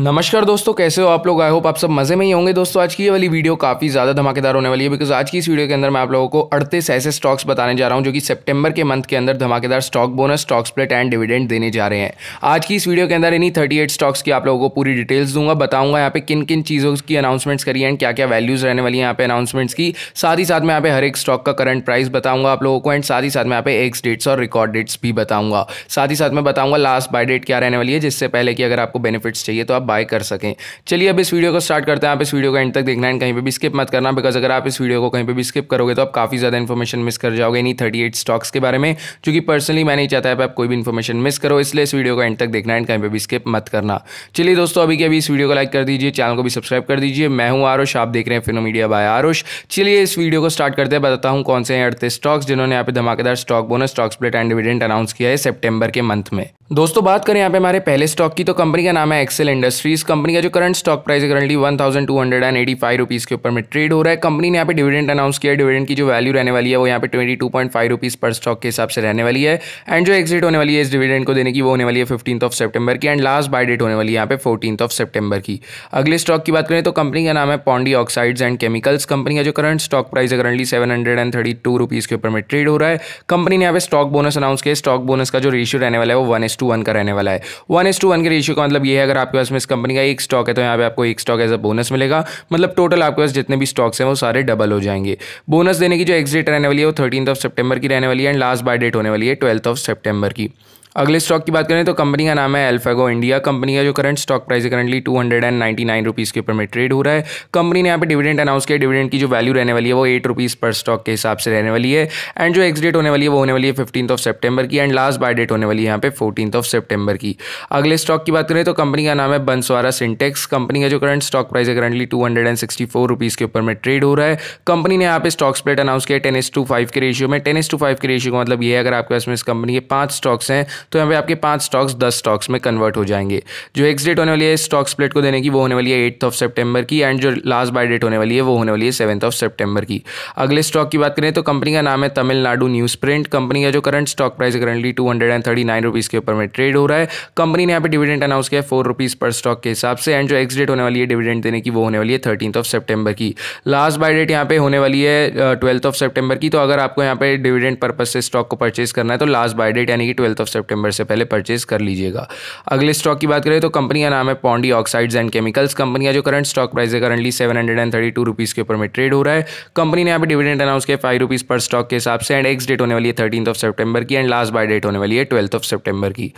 नमस्कार दोस्तों कैसे हो आप लोग आई होप आप सब मजे में ही होंगे दोस्तों आज की ये वाली वीडियो काफ़ी ज़्यादा धमाकेदार होने वाली है बिकॉज आज की इस वीडियो के अंदर मैं आप लोगों को अड़तीस ऐसे स्टॉक्स बताने जा रहा हूँ जो कि सितंबर के मंथ के अंदर धमाकेदार stock bonus stock split and dividend देने जा रहे हैं आज की इस वीडियो के अंदर इन्हीं थर्टी स्टॉक्स की आप लोगों को पूरी डिटेल्स दूंगा बताऊंगा यहाँ पे किन किन चीज़ों की अनाउंसमेंट्स करी एंड क्या क्या वैल्यूज़ रहने वाली है यहाँ पे अनाउंसमेंट्स की साथ ही साथ में यहाँ पे हर एक स्टॉक का करंट प्राइस बताऊंगा आप लोगों को एंड साथ ही साथ में यहाँ पे एक्स डेट्स और रिकॉर्ड डेट्स भी बताऊंगा साथ ही साथ मैं बताऊंगा लास्ट बाय डेट क्या रहने वाली है जिससे पहले कि अगर आपको बेनिफिट्स चाहिए तो आप बाय कर सकें चलिए अब इस वीडियो को स्टार्ट करते हैं आप इस वीडियो को एंड तक देखना एंड कहीं पर भी स्किप मत करना बिकॉज अगर आप इस वीडियो को कहीं पर भी स्किप करोगे तो आप काफ़ी ज़्यादा इन्फॉर्मेशन मिस कर जाओगे इन थर्टी स्टॉक्स के बारे में जो कि पर्सनली मैं नहीं चाहता है आप कोई भी इन्फॉर्मेशन मिस करो इसलिए इस वीडियो को एंड तक देखना एंड कहीं पर भी स्किप मत करना चलिए दोस्तों अभी के अभी इस वीडियो को लाइक कर दीजिए चैनल को भी सब्सक्राइब कर दीजिए मैं हूँ आरोश आप देख रहे हैं फिनो मीडिया बाय आरोश चलिए इस वीडियो को स्टार्ट करते हैं बताता हूँ कौन से हैं अड़तीस स्टॉक्स जिन्होंने यहाँ पे धमाकेदार stock bonus stock split and dividend announce किया है सितंबर के मंथ में दोस्तों बात करें यहाँ पे हमारे पहले स्टॉक की तो कंपनी का नाम है एक्सेल इंडस्ट्रीज कंपनी का जो करंट स्टॉक प्राइस है currently one thousand two hundred and eighty five rupees के ऊपर में ट्रेड हो रहा है कंपनी ने यहाँ पे डिविडेंड अनाउंस किया डिविडेंड की जो वैल्यू रहने वाली है वो यहाँ पे twenty two point five rupees पर स्टॉक के हिसाब से रहने वाली है एंड जो एक्जिट होने वाली है इस डिविडेंड को देने की वो होने वाली है फिफ्टीन ऑफ सेप्टेबर की एंड लास्ट बाय डेट होने वाली है यहाँ पे फोर्टीन ऑफ सेप्टेबर की अगले स्टॉक की बात करें तो कंपनी का नाम है Pondy oxides and chemicals company का जो करंट स्टॉक प्राइस है currently seven hundred and thirty two rupees के ऊपर में ट्रेड हो रहा है कंपनी ने यहाँ पे स्टॉक बोनस अनाउंस किया स्टॉक बोनस का जो रेशियो रहने वाला है वो वन टू वन का रहने वाला है वन एस टू वन के रेशियो का मतलब ये है अगर आपके पास में इस कंपनी का एक स्टॉक है तो यहाँ पे आपको एक स्टॉक एज अ बोनस मिलेगा मतलब टोटल आपके पास जितने भी स्टॉक्स हैं वो सारे डबल हो जाएंगे बोनस देने की जो एक्स डेट रहने वाली है वो थर्टीन ऑफ सेप्टेबर की रहने वाली है एंड लास्ट बाय डेट होने वाली है ट्वेल्थ ऑफ सेप्टेबर की अगले स्टॉक की बात करें तो कंपनी का नाम है एल्फेगो इंडिया कंपनी का जो करंट स्टॉक प्राइस है currently two hundred and ninety nine rupees के ऊपर में ट्रेड हो रहा है कंपनी ने यहाँ पे डिविडेंड अनाउंस किया डिविडेंड की जो वैल्यू रहने वाली है वो एट रुपीज़ पर स्टॉक के हिसाब से रहने वाली है एंड जो एक्स डेट होने वाली है वो होने वाली है फिफ्टीथ ऑफ सेप्टेबर की एंड लास्ट बाय डेट होने वाली है यहाँ पे फोर्टीन ऑफ सेप्टेबर की अगले स्टॉक की बात करें तो कंपनी का नाम है बंसवारा सिंटेक्स कंपनी का जो करंट स्टॉक प्राइस है currently two hundred and sixty four rupees के ऊपर में ट्रेड हो रहा है कंपनी ने यहाँ पे स्टॉक स्प्लिट अनाउंस किया टेन एस टू फाइव के रेशियो में टेन एस टू फाइव के रेशियो का मतलब ये है अगर आपके पास में इस कंपनी के पाँच स्टॉक्स हैं तो यहाँ पे आपके पांच स्टॉक्स दस स्टॉक्स में कन्वर्ट हो जाएंगे जो एक्स डेट होने वाली है स्टॉक स्प्लिट को देने की वो होने वाली है एट्थ ऑफ सेप्टेम्बर की एंड जो लास्ट बाय डेट होने वाली है वो होने वाली है सेवंथ ऑफ सेप्टेम्बर की अगले स्टॉक की बात करें तो कंपनी का नाम है तमिलनाडु न्यूज़ प्रिंट कंपनी का जो current stock price currently two hundred and thirty nine rupees के ऊपर में ट्रेड हो रहा है कंपनी ने यहाँ पे डिविडेंड अनाउंस किया है फोर रुपीज़ पर स्टॉक के हिसाब से एंड जो एक्स डेट होने वाली है डिविडेंड देने की वो होने वाली है थर्टीन ऑफ सेप्टेम्बर की लास्ट बाय डेट यहाँ पे होने वाली है ट्वेल्थ ऑफ सेप्टेम्बर की तो अगर आपको यहाँ पे डिविडेंड पर्पज से स्टॉक को परचेज करना है तो लास्ट बाय डेट यानी कि ट्वेल्थ ऑफ सेप्टेम्बर से पहले परचेज कर लीजिएगा अगले स्टॉक की बात करें तो कंपनी का नाम है Pondy oxides and chemicals company का जो करंट स्टॉक प्राइस है currently seven hundred and thirty two rupees के ऊपर में ट्रेड हो रहा है कंपनी ने यहाँ पर डिविडेंड अनाउंस किया फाइव रुपीज़ पर स्टॉक के हिसाब से एंड एक्स डेट होने वाली है थर्टीन ऑफ सेप्टेबर की एंड लास्ट बाय डेट होने वाली है ट्वेल्थ ऑफ सेप्टेबर की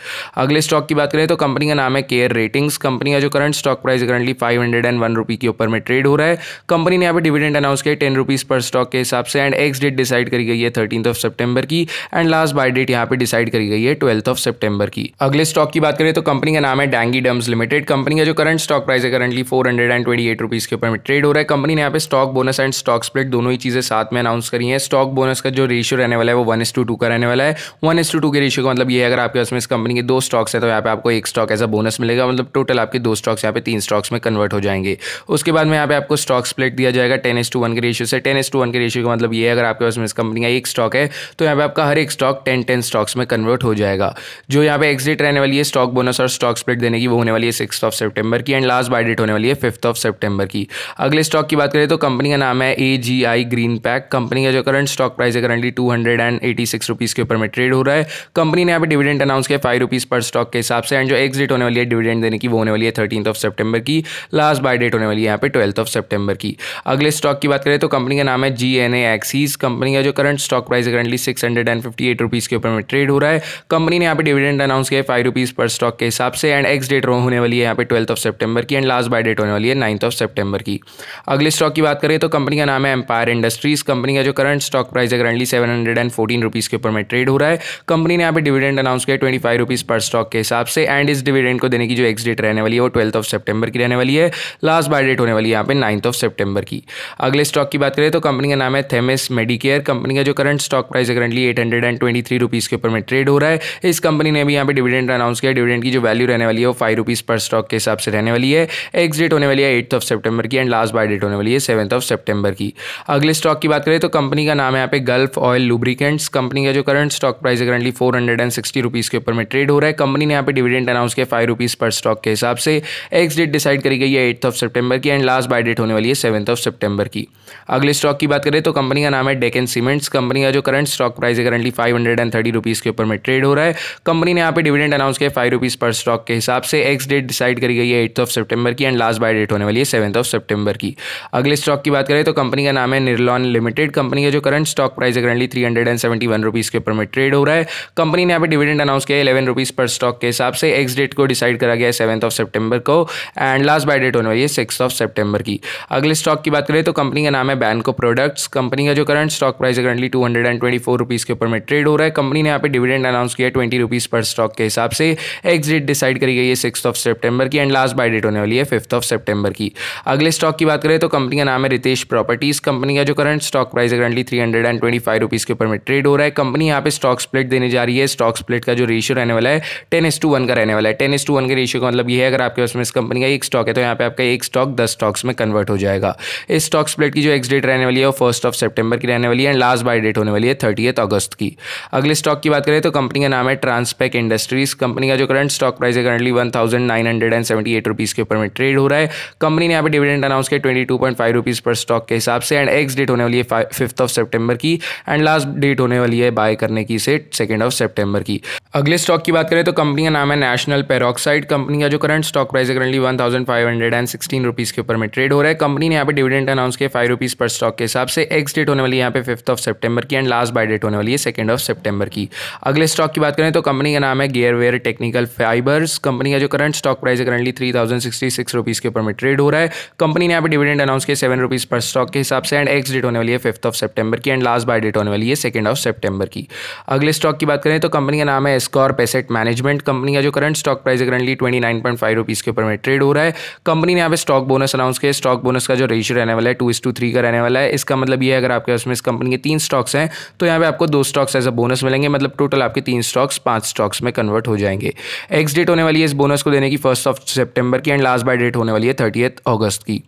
अगले स्टॉक की बात करें तो कंपनी का नाम है केयर रेटिंग्स कंपनी का जो current stock price currently five hundred and one rupee के ऊपर में ट्रेड हो रहा है कंपनी ने यहाँ पर डिविडेंड अनाउंस किया टेन रुपीज़ पर स्टॉक के हिसाब से एंड एक्स डेट डिसाइड करी गई है थर्टीन ऑफ सेप्टेबर की एंड लास्ट बाय डेट यहाँ पर डिसाइड करी गई है ट्वेल्थ ट्वेल्थ ऑफ सेप्टेबर की अगले स्टॉक की बात करें तो कंपनी का नाम है डैंगी डम्स लिमिटेड कंपनी का जो करंट स्टॉक प्राइस है currently four hundred and twenty eight rupees के ऊपर ट्रेड हो रहा है कंपनी ने यहाँ पे stock bonus and stock split दोनों ही चीजें साथ में अनाउंस करी है स्टॉक बोनस का जो रेशियो रहने वाला है वो वन एस टू टू का रहने वाला है वन एस टू टू के रेशियो का मतलब ये है अगर आपके पास में इस कंपनी के दो स्टॉक्स है तो यहाँ पे आपको एक स्टॉक एज अ बोनस मिलेगा मतलब टोटल आपके दो स्टॉक्स यहाँ पे तीन स्टॉक्स में कन्वर्ट हो जाएंगे उसके बाद में यहाँ पे आपको स्टॉक स्प्लिट दिया जाएगा टेन एस टू वन के रेशियो से टेन एस टू वन के रेशियो का मतलब ये है अगर आपके पास में इस कंपनी का एक स्टॉक है तो यहाँ पे आपका हर एक स्टॉक टेन टेन स्टॉक्स में कन्वर्ट हो जाएगा रहेगा जो यहाँ पे एग्जिट रहने वाली है स्टॉक बोनस और स्टॉक स्प्लिट देने की वो होने वाली है सिक्स ऑफ सेप्टेम्बर की एंड लास्ट बाय डेट होने वाली है फिफ्थ ऑफ सेप्टेम्बर की अगले स्टॉक की बात करें तो कंपनी का नाम है A G I green pack company का जो करंट स्टॉक प्राइस है currently two hundred and eighty six rupees के ऊपर में ट्रेड हो रहा है कंपनी ने यहाँ पे डिविडेंड अनाउंस किया फाइव रुपीज़ पर स्टॉक के हिसाब से एंड जो एग्जिट होने वाली है डिविडेंड देने की वो होने वाली है थर्टीन ऑफ सेप्टेम्बर की लास्ट बाय डेट होने वाली है यहाँ पे ट्वेल्थ ऑफ सेप्टेम्बर की अगले स्टॉक की बात करें तो कंपनी का नाम है G N A axles company का जो करंट स्टॉक प्राइस है currently six hundred and fifty eight rupees के ऊपर में ट्रेड हो रहा है कंपनी कंपनी ने यहाँ पे डिविडेंड अनाउंस किया फाइव रुपीज़ पर स्टॉक के हिसाब से एंड एक्स डेट होने वाली है यहाँ पे ट्वेल्थ ऑफ सेप्टेबर की एंड लास्ट बाय डेट होने वाली है नाइन्थ ऑफ सेप्टेबर की अगले स्टॉक की बात करें तो कंपनी का नाम है एम्पायर इंडस्ट्रीज कंपनी का जो करंट स्टॉक प्राइस है currently seven hundred and fourteen rupees के ऊपर में ट्रेड हो रहा है कंपनी ने यहाँ पे डिविडेंड अनाउंस किया ट्वेंटी फाइव रुपीज़ पर स्टॉक के हिसाब से एंड इस डिविडेंड को देने की जो एक्स डेट रहने वाली है वो ट्वेल्थ ऑफ सेप्टेबर की रहने वाली है लास्ट बाय डेट होने वाली है यहाँ पे नाइन्थ ऑफ सेप्टेबर की अगले स्टॉक की बात करें तो कंपनी का नाम है थेमेस मेडिकेयर कंपनी का जो करंट स्टॉक प्राइस है currently eight hundred and twenty three rupees के ऊपर में ट्रेड हो रहा है इस कंपनी ने भी यहाँ पे डिविडेंड अनाउंस किया डिविडेंड की जो वैल्यू रहने वाली है वो फाइव रुपीज़ पर स्टॉक के हिसाब से रहने वाली है डेट होने वाली है एट्थ ऑफ सेप्टेम्बर की एंड लास्ट बाय डेट होने वाली है सेवंथ ऑफ सेप्टेम्बर की अगले स्टॉक की बात करें तो कंपनी का नाम है यहाँ पे गल्फ ऑयल लुब्रिकेंट्स कंपनी का जो करंट स्टॉक प्राइस है currently four hundred and sixty rupees के ऊपर में ट्रेड हो रहा है कंपनी ने यहाँ पे डिविडेंड अनाउंस किया फाइव रुपीज़ पर स्टॉक के हिसाब से डेट डिसाइड करी गई है एट्थ ऑफ सेप्टेबर की एंड लास्ट बाय डेट होने वाली है सेवंथ ऑफ सेप्टेम्बर की अगले स्टॉक की बात करें तो कंपनी का नाम है डेकन सीमेंट्स कंपनी का जो करंट स्टॉक प्राइस है currently five hundred and thirty rupees के ऊपर में ट्रेड हो रहा है कंपनी ने यहाँ पे डिविडेंड अनाउंस किया फाइव रुपीज़ पर स्टॉक के हिसाब से एक्स डेट डिसाइड करी गई है एट्थ ऑफ सेप्टेबर की एंड लास्ट बाय डेट होने वाली है सेवंथ ऑफ सेप्टेबर की अगले स्टॉक की बात करें तो कंपनी का नाम है निर्लॉन लिमिटेड कंपनी का जो करंट स्टॉक प्राइस है currently three hundred and seventy one rupees के ऊपर में ट्रेड हो रहा है कंपनी ने यहाँ पे डिविडेंड अनाउंस किया इलेवन रुपीज़ पर स्टॉक के हिसाब से एक्स डेट को डिसाइड करा गया है सेवन्थ ऑफ सेप्टेबर को एंड लास्ट बाय डेट होने वाली है सिक्स ऑफ सेप्टेबर की अगले स्टॉक की बात करें तो कंपनी का नाम है बैनको प्रोडक्ट्स कंपनी का जो करंट स्टॉक प्राइस है currently two hundred and twenty four rupees के ऊपर में ट्रेड हो रहा है कंपनी ने यहाँ पे डिविडेंड अनाउंस किया ट्वेंटी नाइन्टी रुपीज़ पर स्टॉक के हिसाब से एग्जिट डिसाइड करी गई है सिक्स ऑफ सेप्टेंबर की एंड लास्ट बाय डेट होने वाली है फिफ्थ ऑफ सेप्टेंबर की अगले स्टॉक की बात करें तो कंपनी का नाम है रितेश प्रॉपर्टीज़ कंपनी का जो करंट स्टॉक प्राइस है currently three hundred and twenty five rupees के ऊपर में ट्रेड हो रहा है कंपनी यहाँ पे स्टॉक स्प्लिट देने जा रही है स्टॉक स्प्लिट का जो रेशियो रहने वाला है टेन एस टू वन का रहने वाला है टेन एस टू वन के रेशियो का मतलब यह है अगर आपके पास में इस कंपनी का एक स्टॉक है तो यहाँ पे आपका एक स्टॉक दस स्टॉक्स में कन्वर्ट हो जाएगा इस स्टॉक स्प्लिट की जो एक्सडेट रहने वाली है वो फर्स्ट ऑफ सेप्टेंबर की रहने वाली है एंड लास्ट बाय डेट होने वाली है थर्टी अगस्त की अगले स्टॉक की बात करें तो कंपनी का नाम है ट्रांसपेक इंडस्ट्रीज कंपनी का जो करंट स्टॉक प्राइस है currently one thousand nine hundred and seventy eight rupees के ऊपर में ट्रेड हो रहा है कंपनी ने यहाँ पे डिविडेंड अनाउंस किया twenty two point five rupees पर स्टॉक के हिसाब से एंड एक्स डेट होने वाली है फिफ्थ ऑफ सेप्टेम्बर की एंड लास्ट डेट होने वाली है बाय करने की से सेकेंड ऑफ सेप्टेम्बर की अगले स्टॉक की बात करें तो कंपनी का नाम है नेशनल पेरोक्साइड कंपनी का जो करंट स्टॉक प्राइस है currently one thousand five hundred and sixteen rupees के ऊपर में ट्रेड हो रहा है कंपनी ने यहाँ पे डिविडेंड अनाउंस किया फाइव रुपीज़ पर स्टॉक के हिसाब से एक्स डेट होने वाली है यहाँ पे फिफ्थ ऑफ सेप्टेम्बर की एंड लास्ट बाय डेट होने वाली है सेकेंड ऑफ सेप्टेम्बर की अगले स्टॉक की बात करें करें तो कंपनी का नाम है वेयर टेक्निकल फाइबर्स कंपनी का जो करंट स्टॉक प्राइस है currently three thousand sixty six rupees के ऊपर में ट्रेड हो रहा है कंपनी ने यहाँ पर डिविडेंड अनाउंस किया सेवन रुपीज़ पर स्टॉक के हिसाब से एंड एक्स डेट होने वाली है फिफ्थ ऑफ सेप्टेबर की एंड लास्ट बाय डेट होने वाली है सेकंड ऑफ सेप्टेबर की अगले स्टॉक की बात करें तो कंपनी का नाम है स्कॉर एसेट मैनेजमेंट कंपनी का जो करंट स्टॉक प्राइस है currently twenty nine point five rupees के ऊपर में ट्रेड हो रहा है कंपनी ने यहाँ पर स्टॉक बोनस अनाउंस किया स्टॉक बोनस का जो रेशियो रहने वाला है टू इस टू थ्री का रहने वाला है इसका मतलब यह है अगर आपके उसमें इस कंपनी के तीन स्टॉक्स हैं तो यहाँ पे आपको दो स्टॉक्स एज अ बोनस मिलेंगे मतलब टोटल आपके तीन स्टॉक स्टॉक्स पांच स्टॉक्स में कन्वर्ट हो जाएंगे एक्स डेट होने वाली है इस बोनस को देने की फर्स्ट ऑफ सेप्टेम्बर की एंड लास्ट बाय डेट होने वाली है थर्टी अगस्त की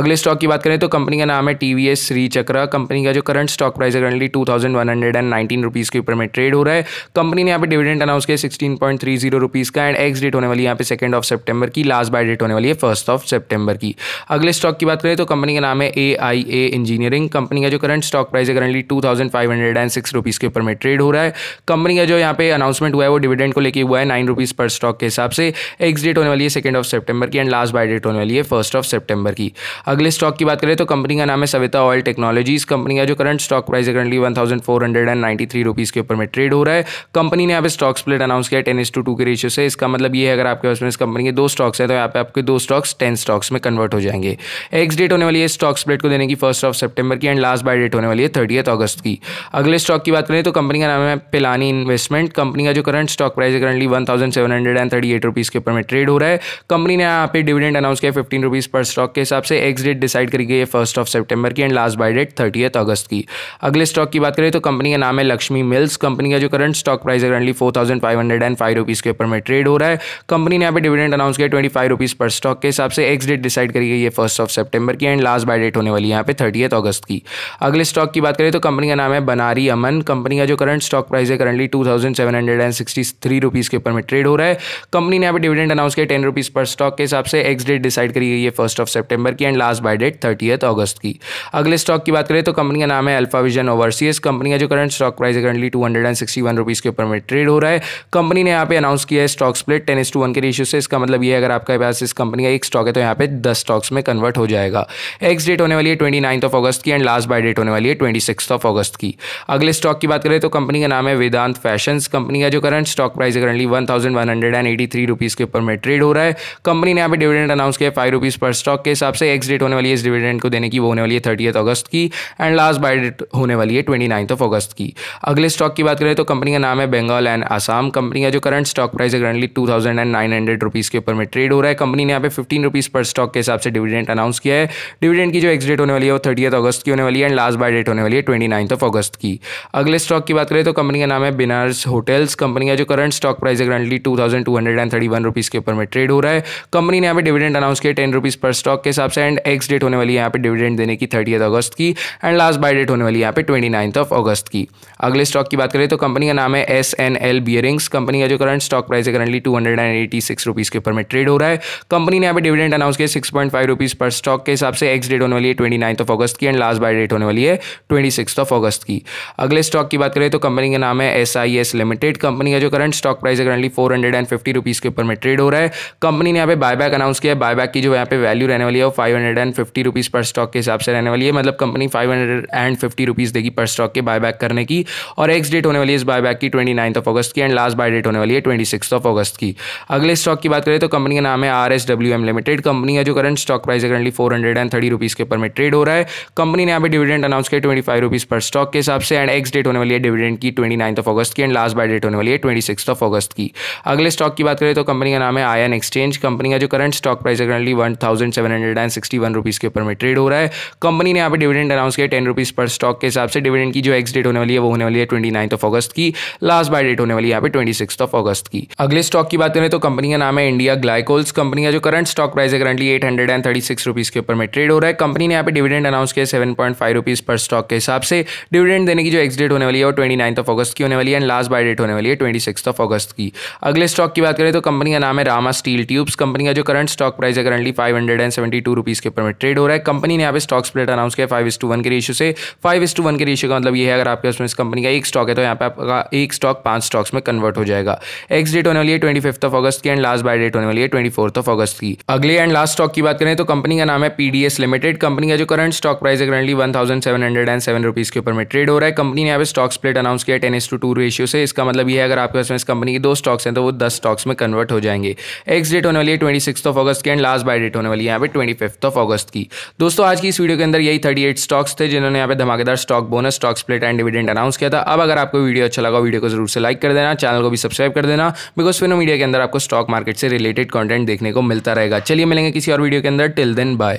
अगले स्टॉक की बात करें तो कंपनी का नाम है T V S Sri Chakra company का जो करंट स्टॉक प्राइस है currently two thousand one hundred and nineteen rupees के ऊपर में ट्रेड हो रहा है कंपनी ने यहाँ पे डिविडेंड अनाउंस किया sixteen point three zero rupees का एंड एक्स डेट होने वाली है यहाँ पे सेकंड ऑफ सेप्टेम्बर की लास्ट बाय डेट होने वाली है फर्स्ट ऑफ सेप्टेम्बर की अगले स्टॉक की बात करें तो कंपनी का नाम है ए आई ए इंजीनियरिंग कंपनी का जो करंट स्टॉक प्राइस है currently two thousand five hundred and six rupees के ऊपर में ट्रेड हो रहा है कंपनी का जो यहाँ पे अनाउंस अनाउंसमेंट हुआ है वो डिविडेंड को लेकर हुआ है नाइन रुपीज़ पर स्टॉक के हिसाब से एक्स डेट होने वाली है सेकेंड ऑफ सेप्टेबर की एंड लास्ट बाय डेट होने वाली है फर्स्ट ऑफ सेप्टेबर की अगले स्टॉक की बात करें तो कंपनी का नाम है सविता ऑयल टेक्नोलॉजीज कंपनी का जो करंट स्टॉक प्राइस है currently one thousand four hundred and ninety three rupees के ऊपर में ट्रेड हो रहा है कंपनी ने यहाँ पे स्टॉक स्प्लिट अनाउंस किया टेन टेन टू टू के रेशियो से इसका मतलब ये है अगर आपके पास में इस कंपनी के दो स्टॉक्स हैं तो यहाँ पे आपके दो स्टॉक्स टेन स्टॉक्स में कन्वर्ट हो जाएंगे एक्स डेट होने वाली है स्टॉक स्प्लिट को देने की फर्स्ट ऑफ सेप्टेबर की एंड लास्ट बाय डेट होने वाली है थर्टीथ अगस्त की अगले स्टॉक की बात करें तो कंपनी का नाम है पिलानी इन्वेस्टमेंट कंपनी कंपनी का जो करंट स्टॉक प्राइस है currently one thousand seven hundred and thirty eight rupees के ऊपर में ट्रेड हो रहा है कंपनी ने यहाँ पे डिविडेंड अनाउंस किया फिफ्टीन रुपीज़ पर स्टॉक के हिसाब से एक्स डेट डिसाइड करी गई है फर्स्ट ऑफ सेप्टेबर की and last buy date thirtieth अगस्त की अगले स्टॉक की बात करें तो कंपनी का नाम है लक्ष्मी मिल्स कंपनी का जो करंट स्टॉक प्राइस है currently four thousand five hundred and five rupees के ऊपर में ट्रेड हो रहा है कंपनी ने यहाँ पे डिविडेंड अनाउंस किया ट्वेंटी फाइव रुपीज़ पर स्टॉक के हिसाब से एक्स डेट डिसाइड करी गई है फर्स्ट ऑफ सेप्टेबर की एंड लास्ट बाई डेट होने वाली है यहाँ पे थर्टीथ अगस्त की अगले स्टॉक की बात करें तो कंपनी का नाम है बनारी अमन कंपनी का जो करंट स्टॉक प्राइस है currently two thousand seven hundred and sixty three rupees के ऊपर में ट्रेड हो रहा है कंपनी ने अभी डिविडेंड अनाउंस किया टेन रुपीज़ पर स्टॉक के हिसाब से एक्स डेट डिसाइड करी गई है फर्स्ट ऑफ सेप्टेबर की and last buy date thirty अगस्त की अगले स्टॉक की बात करें तो कंपनी का नाम है अल्फा विजन ओवरसीएस कंपनी का जो करंट स्टॉक प्राइस है currently two hundred and sixty one rupees के ऊपर में ट्रेड हो रहा है कंपनी ने यहाँ पे अनाउंस किया है stock split ten is to one के रेशियो से इसका मतलब ये अगर आपके पास इस कंपनी का एक स्टॉक है तो यहाँ पे दस स्टॉक्स में कन्वर्ट हो जाएगा एक्स डेट होने वाली है ट्वेंटी नाइन्थ ऑफ अगस्त की एंड लास्ट बाय डेट होने वाली है ट्वेंटी सिक्स ऑफ अगस्त की अगले स्टॉक की बात करें तो कंपनी का नाम है वेदांत फैशन कंपनी कंपनी का जो करंट स्टॉक प्राइस है currently one thousand one hundred and eighty three rupees के ऊपर में ट्रेड हो रहा है कंपनी ने यहाँ पे डिविडेंड अनाउंस किया फाइव रुपीज़ पर स्टॉक के हिसाब से एक्स डेट होने वाली है इस डिविडेंड को देने की वो होने वाली है थर्टी अगस्त की एंड लास्ट बाय डेट होने वाली है ट्वेंटी नाइन्थ ऑफ अगस्त की अगले स्टॉक की बात करें तो कंपनी का नाम है बंगाल एंड आसाम कंपनी का जो करंट स्टॉक प्राइस है currently two thousand and nine hundred rupees के ऊपर में ट्रेड हो रहा है कंपनी ने यहाँ पे फिफ्टीन रुपीज़ पर स्टॉक के हिसाब से डिविडेंड अनाउंस किया है डिविडेंड की जो एक्स डेट होने वाली है वो थर्टी अगस्त की होने वाली है एंड लास्ट बाय डेट होने वाली है ट्वेंटी नाइन्थ ऑफ अगस्त की अगले स्टॉक की बात करें तो कंपनी का नाम है बिनार्स होटल सेल्स कंपनी का जो करंट स्टॉक प्राइस है currently two thousand two hundred and thirty one rupees के ऊपर में ट्रेड हो रहा है कंपनी ने यहाँ पे डिविडेंड अनाउंस किया टेन रुपीज़ पर स्टॉक के हिसाब से एंड एक्स डेट होने वाली है यहाँ पे डिविडेंड देने की थर्टीथ अगस्त की एंड लास्ट बाय डेट होने वाली यहाँ पे ट्वेंटी नाइन्थ ऑफ अगस्त की अगले स्टॉक की बात करें तो कंपनी का नाम है S N L bearings company का जो करंट स्टॉक प्राइस है currently two hundred and eighty six rupees के ऊपर में ट्रेड हो रहा है कंपनी ने यहाँ पे डिविडेंड अनाउंस किया सिक्स पॉइंट फाइव रुपीज़ पर स्टॉक के हिसाब से एक्स डेट होने वाली है ट्वेंटी नाइन्थ ऑफ अगस्त की एंड लास्ट बाय डेट होने वाली है ट्वेंटी सिक्स ऑफ अगस्त की अगले स्टॉक की बात करें तो कंपनी का नाम है S I S limited limited company का जो करंट स्टॉक प्राइस है currently four hundred and fifty rupees के ऊपर में ट्रेड हो रहा है कंपनी ने यहाँ पे बायबैक अनाउंस किया है बायबैक की जो यहाँ पे वैल्यू रहने वाली है वो five hundred and fifty rupees पर स्टॉक के हिसाब से रहने वाली है मतलब company five hundred and fifty rupees देगी पर स्टॉक के बायबैक करने की और एक्स डेट होने वाली है इस बायबैक की ट्वेंटी नाइन्थ ऑफ अगस्त की एंड लास्ट बाय डेट होने वाली है ट्वेंटी सिक्स ऑफ अगस्त की अगले स्टॉक की बात करें तो कंपनी का नाम है R S W M limited company का जो करंट स्टॉक प्राइस है currently four hundred and thirty rupees के ऊपर में ट्रेड हो रहा है कंपनी ने यहाँ पे डिविडेंड अनाउंस किया ट्वेंटी फाइव रुपीज़ पर स्टॉक के हिसाब से एंड एक्स डेट होने वाली है डिविडेंड की ट्वेंटी नाइन्थ ऑफ अगस्त की एंड लास्ट बाय डेट होने वाली है ट्वेंटी सिक्स ऑफ अगस्त की अगले स्टॉक की बात करें तो कंपनी का नाम है आयन एक्सचेंज कंपनी का जो करंट स्टॉक प्राइस है currently one thousand seven hundred and sixty one rupees के ऊपर में ट्रेड हो रहा है कंपनी ने यहाँ पे डिविडेंड अनाउंस किया टेन रुपीज़ पर स्टॉक के हिसाब से डिविडेंड की जो एक्स डेट होने वाली है वो होने वाली है ट्वेंटी नाइन्थ ऑफ अगस्त की लास्ट बाय डेट होने वाली है यहाँ पे ट्वेंटी सिक्स ऑफ अगस्त की अगले स्टॉक की बात करें तो कंपनी का नाम है इंडिया ग्लाइकोल्स कंपनी का जो करंट स्टॉक प्राइस है currently eight hundred and thirty six rupees के ऊपर में ट्रेड हो रहा है कंपनी ने यहाँ पे डिविडेंड अनाउंस किया सेवन पॉइंट फाइव रुपीज़ पर स्टॉक के हिसाब से डिविडेंड देने की जो एक्स डेट होने वाली है वो ट्वेंटी नाइन्थ ऑफ अगस्त की होने वाली है एंड लास्ट बाय डेट होने वाली है ट्वेंटी सिक्स ऑफ अगस्त की अगले स्टॉक की बात करें तो कंपनी का नाम है रामा स्टील ट्यूब्स कंपनी का जो करंट स्टॉक प्राइस है currently five hundred and seventy two rupees के ऊपर में ट्रेड हो रहा है कंपनी ने यहाँ पे स्टॉक स्प्लिट अनाउंस किया फाइव इस टू वन के रेशियो से फाइव इस टू वन के रेशियो का मतलब ये है अगर आपके उसमें इस कंपनी का एक स्टॉक है तो यहाँ पे आपका एक स्टॉक पांच स्टॉक्स में कन्वर्ट हो जाएगा एक्स डेट होने वाली है ट्वेंटी फिफ्थ ऑफ अगस्त की एंड लास्ट बाय डेट होने वाली है ट्वेंटी फोर्थ ऑफ अगस्त की अगले एंड लास्ट स्टॉक की बात करें तो कंपनी का नाम है पीडीएस लिमिटेड कंपनी का जो करंट स्टॉक प्राइस है currently one thousand seven hundred and seven rupees के ऊपर में ट्रेड हो रहा है कंपनी ने यहाँ पे स्टॉक स्प्लिट अनाउंस किया ten is to two ratio से इसका मतलब मतलब ये है अगर आपके पास में इस कंपनी के दो स्टॉक्स हैं तो वो दस स्टॉक्स में कन्वर्ट हो जाएंगे एक्स डेट होने वाली है ट्वेंटी ऑफ अगस्त की एंड लास्ट बाय डेट होने वाली है यहाँ पे ट्वेंटी ऑफ अगस्त की दोस्तों आज की इस वीडियो के अंदर यही थर्टी एट स्टॉक्स थे जिन्होंने यहाँ पे धमाकेदार stock bonus stock split and dividend announce किया था अब अगर आपको वीडियो अच्छा लगा वीडियो को जरूर से लाइक कर देना चैनल को भी सब्सक्राइब कर देना बिकॉज फिनो मीडिया के अंदर आपको स्टॉक मार्केट से रिलेटेड कॉन्टेंट देखने को मिलता रहेगा चलिए मिलेंगे किसी और वीडियो के अंदर टिल देन बाय